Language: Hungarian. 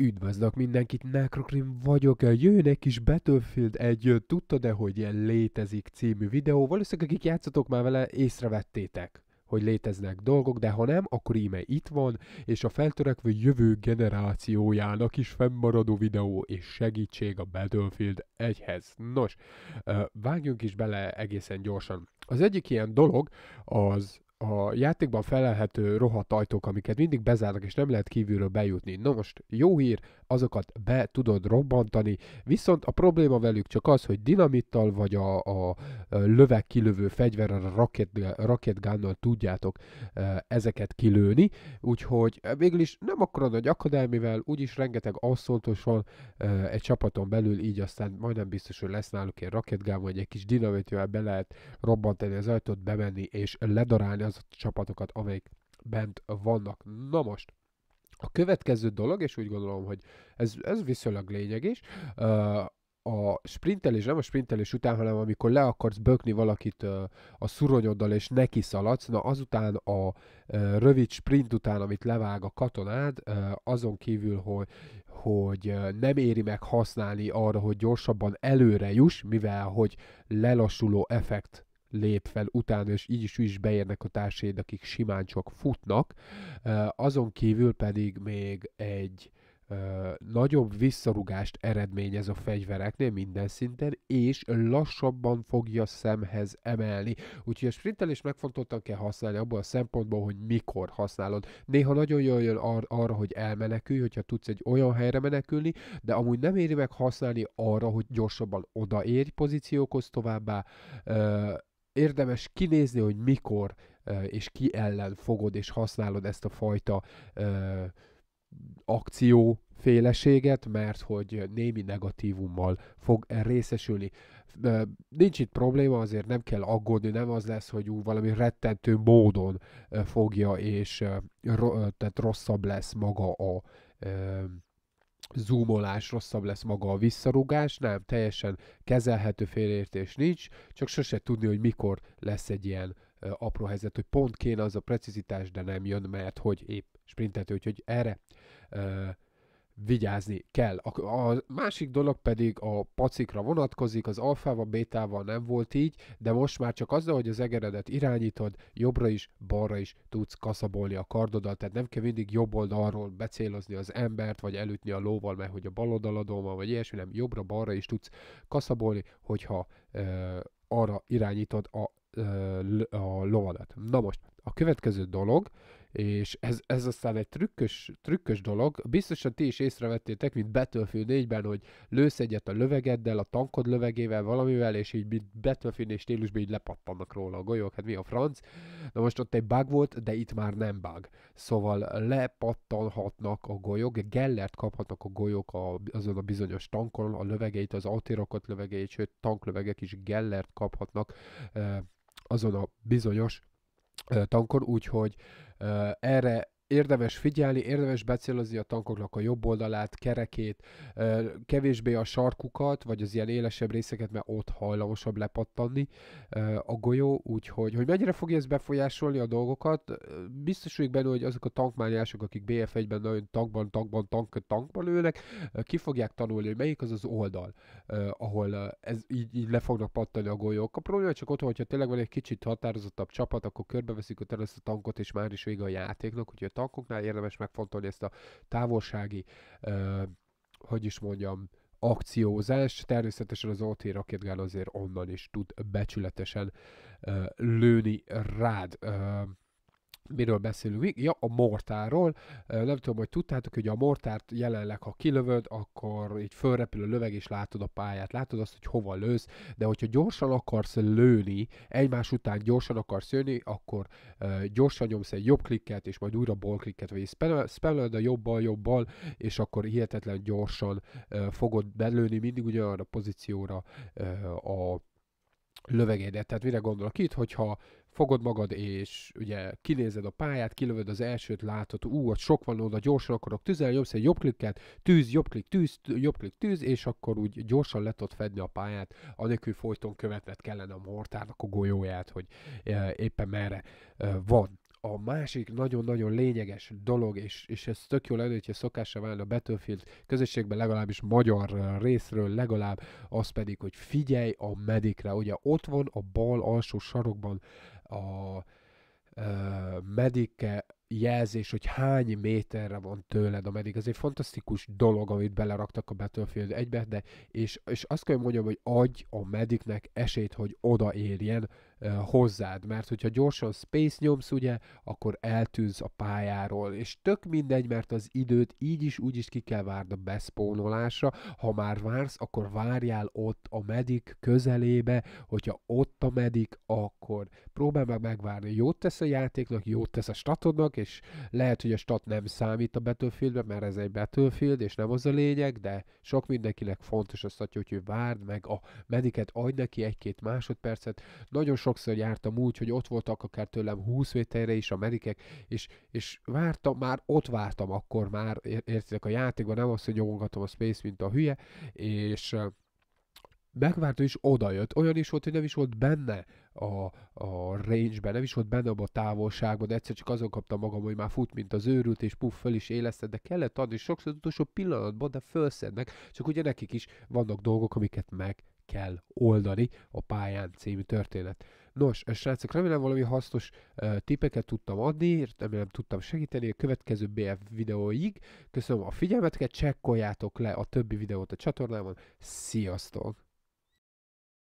Üdvözlök mindenkit, Necrokrim vagyok, jön egy kis Battlefield egy, tudtad-e, hogy létezik című videó, valószínűleg akik játszatok már vele, észrevettétek hogy léteznek dolgok, de ha nem, akkor íme itt van, és a feltörekvő jövő generációjának is fennmaradó videó és segítség a Battlefield 1-hez. Nos, vágjunk is bele egészen gyorsan. Az egyik ilyen dolog az a játékban felelhető rohadt ajtók, amiket mindig bezárnak, és nem lehet kívülről bejutni. Na most, jó hír, azokat be tudod robbantani, viszont a probléma velük csak az, hogy dinamittal vagy a, a löveg kilövő a rakét, rakétgánnal tudjátok e, ezeket kilőni, úgyhogy e, végül is nem akkora nagy akadálymivel, úgyis rengeteg asszontos van e, egy csapaton belül, így aztán majdnem biztos, hogy lesz náluk egy rakétgán, vagy egy kis dinamitjával be lehet robbantani az ajtót, bemenni és ledarálni az a csapatokat, amelyik bent vannak. Na most, a következő dolog, és úgy gondolom, hogy ez, ez viszonylag lényeges, a sprintelés, nem a sprintelés után, hanem amikor le akarsz bökni valakit a szuronyoddal és neki szaladsz, na azután a rövid sprint után, amit levág a katonád, azon kívül, hogy, hogy nem éri meg használni arra, hogy gyorsabban előre juss, mivel hogy lelassuló effekt lép fel utána, és így is, úgy is beérnek a társaid, akik simán csak futnak. Azon kívül pedig még egy nagyobb visszarugást eredményez a fegyvereknél minden szinten, és lassabban fogja szemhez emelni. Úgyhogy a sprintelést megfontoltan kell használni abban a szempontból, hogy mikor használod. Néha nagyon jól jön ar- arra, hogy elmenekülj, hogyha tudsz egy olyan helyre menekülni, de amúgy nem éri meg használni arra, hogy gyorsabban odaérj pozíciókhoz továbbá, ö- érdemes kinézni, hogy mikor és ki ellen fogod és használod ezt a fajta akció féleséget, mert hogy némi negatívummal fog részesülni. Nincs itt probléma, azért nem kell aggódni, nem az lesz, hogy ú, valami rettentő módon fogja, és tehát rosszabb lesz maga a zoomolás, rosszabb lesz maga a visszarúgás, nem, teljesen kezelhető félértés nincs, csak sose tudni, hogy mikor lesz egy ilyen ö, apró helyzet, hogy pont kéne az a precizitás, de nem jön, mert hogy épp sprintető, úgyhogy erre ö, vigyázni kell. A, a másik dolog pedig a pacikra vonatkozik, az alfával, bétával nem volt így, de most már csak azzal, hogy az egeredet irányítod, jobbra is, balra is tudsz kaszabolni a kardodat, tehát nem kell mindig jobb oldalról becélozni az embert, vagy elütni a lóval, mert hogy a bal oldaladon van, vagy ilyesmi, nem jobbra-balra is tudsz kaszabolni, hogyha ö, arra irányítod a, ö, a lovadat. Na most, a következő dolog, és ez, ez aztán egy trükkös, trükkös dolog. Biztosan ti is észrevettétek, mint Battlefield 4-ben, hogy lősz egyet a lövegeddel, a tankod lövegével, valamivel, és így mint Battlefield és stílusban így lepattannak róla a golyók. Hát mi a franc? Na most ott egy bug volt, de itt már nem bug. Szóval lepattanhatnak a golyók, gellert kaphatnak a golyók a, azon a bizonyos tankon, a lövegeit, az autirakot lövegeit, sőt tanklövegek is gellert kaphatnak eh, azon a bizonyos tankon, úgyhogy erre érdemes figyelni, érdemes becélozni a tankoknak a jobb oldalát, kerekét, kevésbé a sarkukat, vagy az ilyen élesebb részeket, mert ott hajlamosabb lepattanni a golyó, úgyhogy hogy mennyire fogja ez befolyásolni a dolgokat, biztos vagyok benne, hogy azok a tankmányások, akik BF1-ben nagyon tankban, tankban, tank, tankban ülnek, ki fogják tanulni, hogy melyik az az oldal, ahol ez, így, így le fognak pattani a golyók. A probléma csak ott, hogyha tényleg van egy kicsit határozottabb csapat, akkor körbeveszik a a tankot, és már is vége a játéknak, úgyhogy a tankoknál érdemes megfontolni ezt a távolsági, ö, hogy is mondjam, akciózás. Természetesen az OT rakétgál azért onnan is tud becsületesen ö, lőni rád. Ö, Miről beszélünk még? Ja, a mortárról. Nem tudom, hogy tudtátok, hogy a mortárt jelenleg, ha kilövöd, akkor így fölrepül a löveg, és látod a pályát, látod azt, hogy hova lősz, de hogyha gyorsan akarsz lőni, egymás után gyorsan akarsz jönni, akkor gyorsan nyomsz egy jobb klikket, és majd újra bal klikket, vagy spelled a jobbal, jobbal, és akkor hihetetlen gyorsan fogod belőni mindig ugyanarra a pozícióra a lövegédet. Tehát mire gondolok itt, hogyha fogod magad, és ugye kinézed a pályát, kilövöd az elsőt, látod, ú, ott sok van oda, gyorsan akarok tüzel, jobb szerint jobb klikket, tűz, jobb klik, tűz, jobb klik, tűz, és akkor úgy gyorsan le tudod fedni a pályát, anélkül folyton követned kellene a mortárnak a golyóját, hogy eh, éppen merre eh, van a másik nagyon-nagyon lényeges dolog, és, és ez tök jó lenne, hogyha szokásra válna a Battlefield közösségben legalábbis magyar részről legalább, az pedig, hogy figyelj a medikre. Ugye ott van a bal alsó sarokban a uh, medike jelzés, hogy hány méterre van tőled a medik. Ez egy fantasztikus dolog, amit beleraktak a Battlefield egybe, de és, és azt kell mondjam, hogy adj a mediknek esélyt, hogy odaérjen, hozzád, mert hogyha gyorsan space nyomsz, ugye, akkor eltűz a pályáról, és tök mindegy, mert az időt így is, úgy is ki kell várd a beszpónolásra, ha már vársz, akkor várjál ott a medik közelébe, hogyha ott a medik, akkor próbál meg megvárni, jót tesz a játéknak, jót tesz a statodnak, és lehet, hogy a stat nem számít a Battlefieldben, mert ez egy Battlefield, és nem az a lényeg, de sok mindenkinek fontos azt, hogy várd meg a mediket, adj neki egy-két másodpercet, nagyon sok sokszor jártam úgy, hogy ott voltak akár tőlem 20 méterre is a medikek, és, és vártam, már ott vártam akkor már, értitek, a játékban nem azt, hogy nyomogatom a space, mint a hülye, és megvárta és odajött. Olyan is volt, hogy nem is volt benne a, a range-ben, nem is volt benne abban a távolságban, de egyszer csak azon kaptam magam, hogy már fut, mint az őrült, és puff, föl is éleszted, de kellett adni, sokszor az utolsó pillanatban, de felszednek, csak ugye nekik is vannak dolgok, amiket meg kell oldani a pályán című történet. Nos, srácok, remélem valami hasznos uh, tippeket tudtam adni, remélem tudtam segíteni a következő BF videóig. Köszönöm a figyelmeteket, csekkoljátok le a többi videót a csatornámon. Sziasztok!